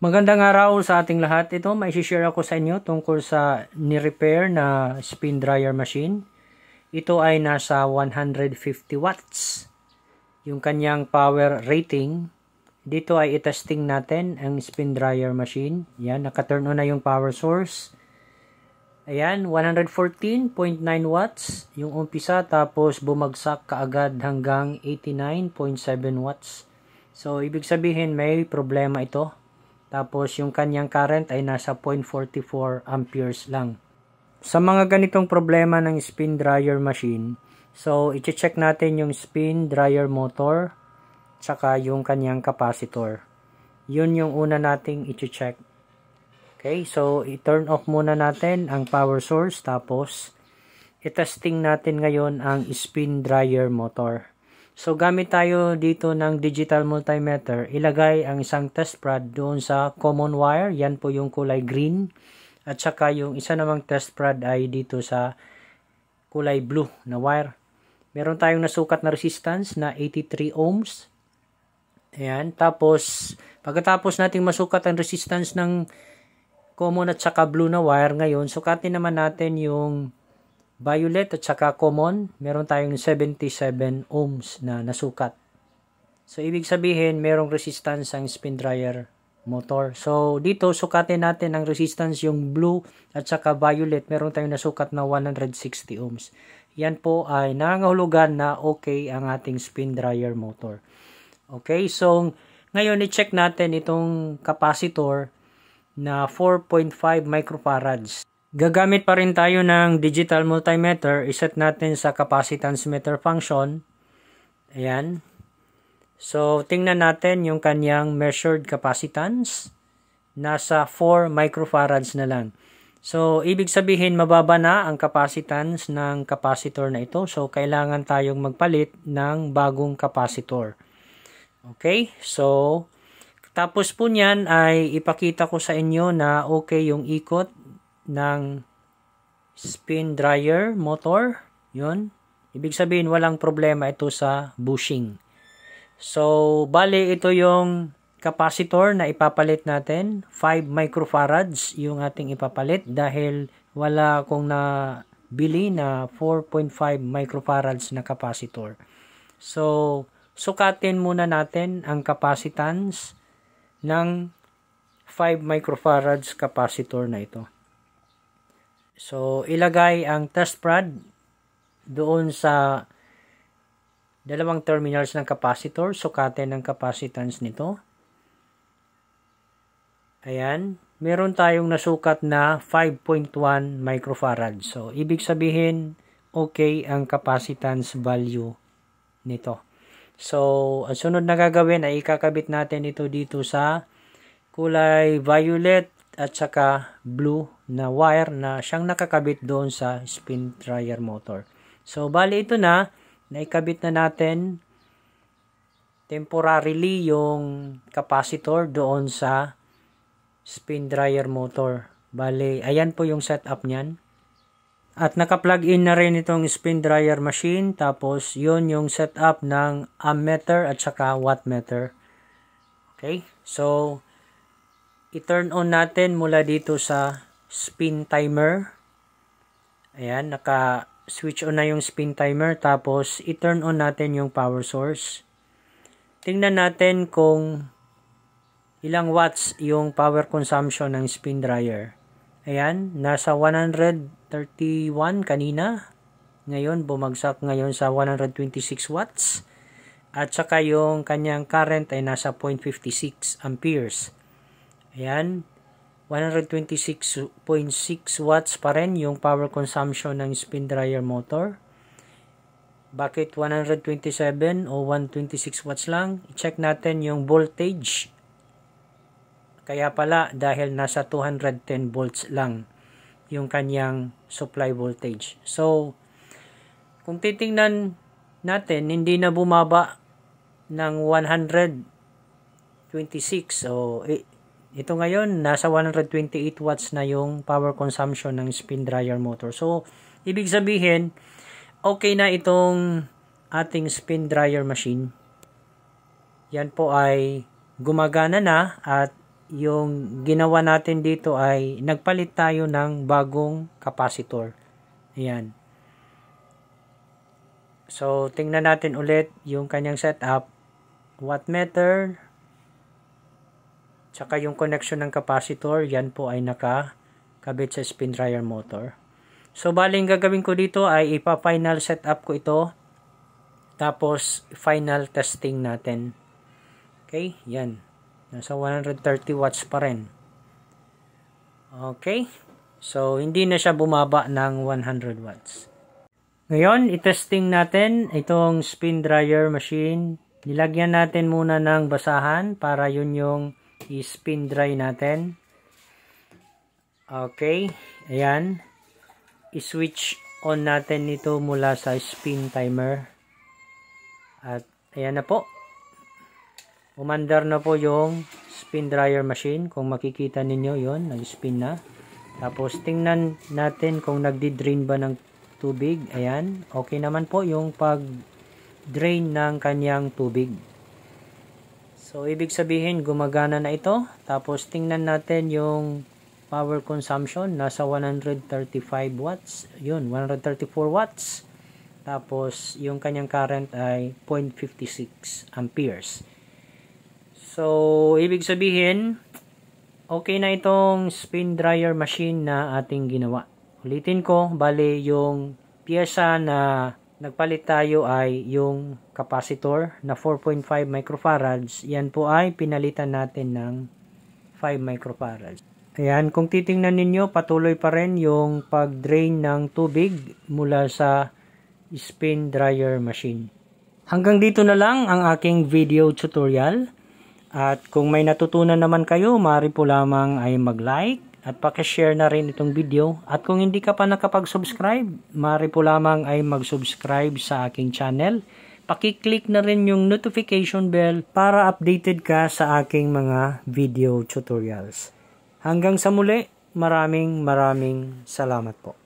Magandang araw sa ating lahat. Ito, may share ako sa inyo tungkol sa ni-repair na spin dryer machine. Ito ay nasa 150 watts. Yung kanyang power rating. Dito ay itesting natin ang spin dryer machine. Yan, nakaturn on na yung power source. Ayan, 114.9 watts yung umpisa tapos bumagsak kaagad hanggang 89.7 watts. So, ibig sabihin may problema ito tapos yung kanyang current ay nasa 0.44 amperes lang. Sa mga ganitong problema ng spin dryer machine, so i-check natin yung spin dryer motor tsaka yung kanyang capacitor. Yun yung una nating i-check. Okay, so i-turn off muna natin ang power source tapos i-testing natin ngayon ang spin dryer motor. So gamit tayo dito ng digital multimeter, ilagay ang isang test prod doon sa common wire, yan po yung kulay green. At saka yung isa namang test prod ay dito sa kulay blue na wire. Meron tayong nasukat na resistance na 83 ohms. Ayan, tapos pagkatapos nating masukat ang resistance ng common at saka blue na wire ngayon, sukatin naman natin yung violet at saka common, meron tayong 77 ohms na nasukat. So, ibig sabihin, merong resistance ang spin dryer motor. So, dito, sukatin natin ang resistance yung blue at saka violet. Meron tayong nasukat na 160 ohms. Yan po ay nangahulugan na okay ang ating spin dryer motor. Okay, so ngayon i-check natin itong capacitor na 4.5 microfarads. Gagamit pa rin tayo ng digital multimeter. Iset natin sa capacitance meter function. Ayan. So, tingnan natin yung kanyang measured capacitance. Nasa 4 microfarads na lang. So, ibig sabihin mababa na ang capacitance ng capacitor na ito. So, kailangan tayong magpalit ng bagong capacitor. Okay? So, tapos po niyan ay ipakita ko sa inyo na okay yung ikot ng spin dryer motor. Yun. Ibig sabihin, walang problema ito sa bushing. So, bali ito yung capacitor na ipapalit natin. 5 microfarads yung ating ipapalit dahil wala akong na bili na 4.5 microfarads na capacitor. So, sukatin muna natin ang capacitance ng 5 microfarads capacitor na ito. So, ilagay ang test prod doon sa dalawang terminals ng capacitor, sukatin ng capacitance nito. Ayan, meron tayong nasukat na 5.1 microfarad. So, ibig sabihin, okay ang capacitance value nito. So, ang sunod na gagawin ay ikakabit natin ito dito sa kulay violet at saka blue na wire na siyang nakakabit doon sa spin dryer motor. So, bali ito na, naikabit na natin temporarily yung capacitor doon sa spin dryer motor. Bali, ayan po yung setup niyan. At naka-plug in na rin itong spin dryer machine. Tapos, yun yung setup ng ammeter at saka wattmeter. Okay? So, i-turn on natin mula dito sa spin timer. Ayan, naka-switch on na yung spin timer. Tapos, i-turn on natin yung power source. Tingnan natin kung ilang watts yung power consumption ng spin dryer. Ayan, nasa 131 kanina. Ngayon, bumagsak ngayon sa 126 watts. At saka yung kanyang current ay nasa 0.56 amperes. Ayan. 126.6 watts pa rin yung power consumption ng spin dryer motor. Bakit 127 o 126 watts lang? I-check natin yung voltage. Kaya pala dahil nasa 210 volts lang yung kanyang supply voltage. So, kung titingnan natin, hindi na bumaba ng 126 o so eh, ito ngayon, nasa 128 watts na yung power consumption ng spin dryer motor. So, ibig sabihin, okay na itong ating spin dryer machine. Yan po ay gumagana na at yung ginawa natin dito ay nagpalit tayo ng bagong capacitor. Ayan. So, tingnan natin ulit yung kanyang setup. Wattmeter, Tsaka yung connection ng capacitor, yan po ay nakakabit sa spin dryer motor. So, baling gagawin ko dito ay ipa-final setup ko ito. Tapos, final testing natin. Okay, yan. Nasa 130 watts pa rin. Okay. So, hindi na siya bumaba ng 100 watts. Ngayon, itesting natin itong spin dryer machine. Nilagyan natin muna ng basahan para yun yung i-spin dry natin. Okay, ayan. I-switch on natin ito mula sa spin timer. At ayan na po. Umandar na po yung spin dryer machine. Kung makikita ninyo yon nag-spin na. Tapos tingnan natin kung nagdi-drain ba ng tubig. Ayan, okay naman po yung pag-drain ng kanyang tubig. So, ibig sabihin, gumagana na ito. Tapos, tingnan natin yung power consumption. Nasa 135 watts. Yun, 134 watts. Tapos, yung kanyang current ay 0.56 amperes. So, ibig sabihin, okay na itong spin dryer machine na ating ginawa. Ulitin ko, bali yung pyesa na nagpalit tayo ay yung capacitor na 4.5 microfarads. Yan po ay pinalitan natin ng 5 microfarads. Ayan, kung titingnan ninyo, patuloy pa rin yung pag-drain ng tubig mula sa spin dryer machine. Hanggang dito na lang ang aking video tutorial. At kung may natutunan naman kayo, mari po lamang ay mag-like, at pakishare na rin itong video. At kung hindi ka pa nakapag-subscribe, mari po lamang ay mag-subscribe sa aking channel. Pakiclick na rin yung notification bell para updated ka sa aking mga video tutorials. Hanggang sa muli, maraming maraming salamat po.